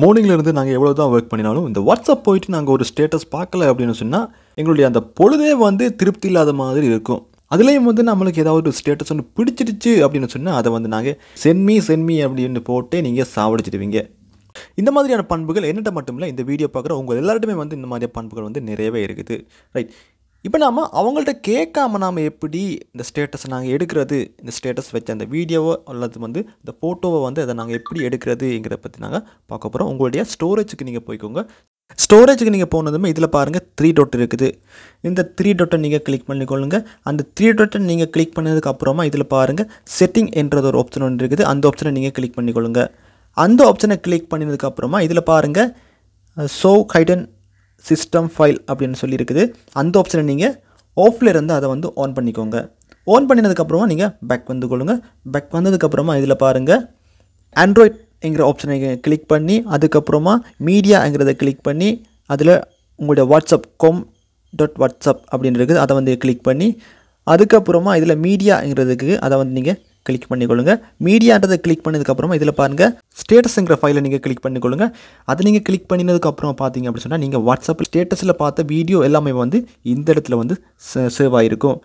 மார்னிங்லேருந்து நாங்கள் எவ்வளோ தான் ஒர்க் பண்ணினாலும் இந்த வாட்ஸ்அப் போயிட்டு நாங்கள் ஒரு ஸ்டேட்டஸ் பார்க்கல அப்படின்னு சொன்னால் எங்களுடைய அந்த பொழுதே வந்து திருப்தி இல்லாத மாதிரி இருக்கும் அதுலேயும் வந்து நம்மளுக்கு ஏதாவது ஒரு ஸ்டேட்டஸ் ஒன்று பிடிச்சிருச்சு அப்படின்னு சொன்னால் அதை வந்து நாங்கள் சென்மி சென்மி அப்படின்னு போட்டு நீங்கள் சாவடிச்சிடுவீங்க இந்த மாதிரியான பண்புகள் என்னட்ட மட்டும் இல்லை இந்த வீடியோ பார்க்குற உங்கள் எல்லார்ட்டுமே வந்து இந்த மாதிரியான பண்புகள் வந்து நிறையவே இருக்குது ரைட் இப்போ நாம் அவங்கள்ட்ட கேட்காம நாம் எப்படி இந்த ஸ்டேட்டஸை நாங்கள் எடுக்கிறது இந்த ஸ்டேட்டஸ் வச்ச அந்த வீடியோவோ அல்லது வந்து இந்த ஃபோட்டோவை வந்து அதை நாங்கள் எப்படி எடுக்கிறதுங்கிறத பற்றி நாங்கள் பார்க்க போகிறோம் உங்களுடைய ஸ்டோரேஜுக்கு நீங்கள் போய்க்கோங்க ஸ்டோரேஜுக்கு நீங்கள் போனதுமே இதில் பாருங்கள் த்ரீ டொட் இருக்குது இந்த த்ரீ டொட்டை நீங்கள் கிளிக் பண்ணிக்கொள்ளுங்க அந்த த்ரீ டொட்டை நீங்கள் கிளிக் பண்ணதுக்கு அப்புறமா இதில் பாருங்கள் செட்டிங் என்றது ஒரு ஆப்ஷன் ஒன்று இருக்குது அந்த ஆப்ஷனை நீங்கள் கிளிக் பண்ணிக்கொள்ளுங்க அந்த ஆப்ஷனை கிளிக் பண்ணதுக்கப்புறமா இதில் பாருங்கள் ஸோ ஹைடன் சிஸ்டம் ஃபைல் அப்படின்னு சொல்லியிருக்குது அந்த ஆப்ஷனை நீங்கள் ஆஃபில் இருந்து அதை வந்து ஆன் பண்ணிக்கோங்க ஆன் பண்ணினதுக்கப்புறமா நீங்கள் பேக் வந்து கொள்ளுங்கள் பேக் வந்ததுக்கப்புறமா இதில் பாருங்கள் ஆண்ட்ராய்ட் என்கிற ஆப்ஷனை கிளிக் பண்ணி அதுக்கப்புறமா மீடியாங்கிறத கிளிக் பண்ணி அதில் உங்களுடைய வாட்ஸ்அப் கோம் டாட் வாட்ஸ்அப் அப்படின்னு இருக்குது அதை வந்து கிளிக் பண்ணி அதுக்கப்புறமா இதில் மீடியாங்கிறதுக்கு அதை வந்து நீங்கள் கிளிக் பண்ணிக்கொள்ளுங்க மீடியான்றதை கிளிக் பண்ணதுக்கப்புறமா இதில் பாருங்கள் ஸ்டேட்டஸுங்கிற ஃபைலை நீங்கள் கிளிக் பண்ணிக்கொள்ளுங்க அதை நீங்கள் கிளிக் பண்ணினதுக்கப்புறம் பார்த்தீங்க அப்படின்னு சொன்னால் நீங்கள் வாட்ஸ்அப்பில் ஸ்டேட்டஸில் பார்த்த வீடியோ எல்லாமே வந்து இந்த இடத்துல வந்து சேவ் ஆகிருக்கும்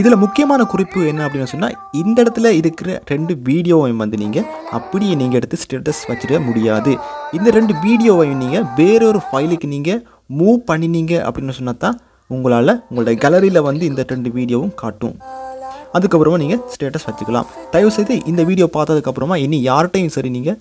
இதில் முக்கியமான குறிப்பு என்ன அப்படின்னு சொன்னால் இந்த இடத்துல இருக்கிற ரெண்டு வீடியோவையும் வந்து நீங்கள் அப்படியே நீங்கள் எடுத்து ஸ்டேட்டஸ் வச்சிட முடியாது இந்த ரெண்டு வீடியோவையும் நீங்கள் வேறொரு ஃபைலுக்கு நீங்கள் மூவ் பண்ணினீங்க அப்படின்னு சொன்னால் தான் உங்களால் உங்களுடைய கேலரியில் வந்து இந்த ரெண்டு வீடியோவும் காட்டும் அதுக்கப்புறமா நீங்கள் ஸ்டேட்டஸ் வச்சுக்கலாம் தயவுசெய்து இந்த வீடியோ பார்த்ததுக்கப்புறமா இனி யார்கிட்டையும் சரி நீங்கள்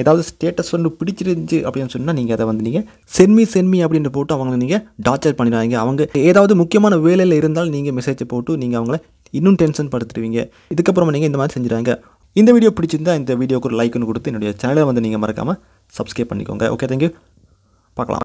ஏதாவது ஸ்டேட்டஸ் வந்து பிடிச்சிருந்துச்சு அப்படின்னு சொன்னால் நீங்கள் அதை வந்து நீங்கள் சென்மி சென்மி அப்படின்னு போட்டு அவங்களை நீங்கள் டார்ச்சர் பண்ணிடுவாங்க அவங்க ஏதாவது முக்கியமான வேலையில் இருந்தாலும் நீங்கள் மெசேஜை போட்டு நீங்கள் அவங்கள இன்னும் டென்ஷன் படுத்துடுவீங்க இதுக்கப்புறமா நீங்கள் இந்த மாதிரி செஞ்சுறாங்க இந்த வீடியோ பிடிச்சிருந்தா இந்த வீடியோக்கு ஒரு லைக்னு கொடுத்து என்னுடைய சேனலை வந்து நீங்கள் மறக்காமல் சப்ஸ்கிரைப் பண்ணிக்கோங்க ஓகே தேங்க்யூ பார்க்கலாம்